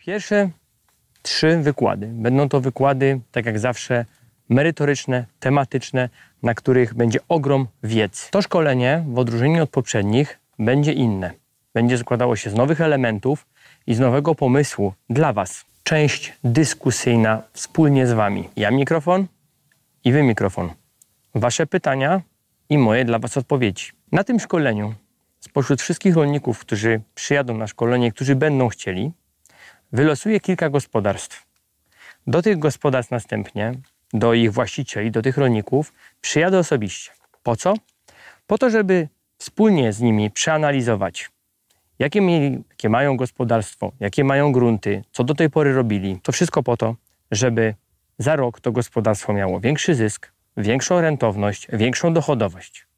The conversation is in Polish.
Pierwsze trzy wykłady. Będą to wykłady, tak jak zawsze, merytoryczne, tematyczne, na których będzie ogrom wiedzy. To szkolenie, w odróżnieniu od poprzednich, będzie inne. Będzie składało się z nowych elementów i z nowego pomysłu dla Was. Część dyskusyjna wspólnie z Wami. Ja mikrofon i Wy mikrofon. Wasze pytania i moje dla Was odpowiedzi. Na tym szkoleniu spośród wszystkich rolników, którzy przyjadą na szkolenie, którzy będą chcieli, wylosuje kilka gospodarstw. Do tych gospodarstw następnie, do ich właścicieli, do tych rolników, przyjadę osobiście. Po co? Po to, żeby wspólnie z nimi przeanalizować, jakie, mieli, jakie mają gospodarstwo, jakie mają grunty, co do tej pory robili. To wszystko po to, żeby za rok to gospodarstwo miało większy zysk, większą rentowność, większą dochodowość.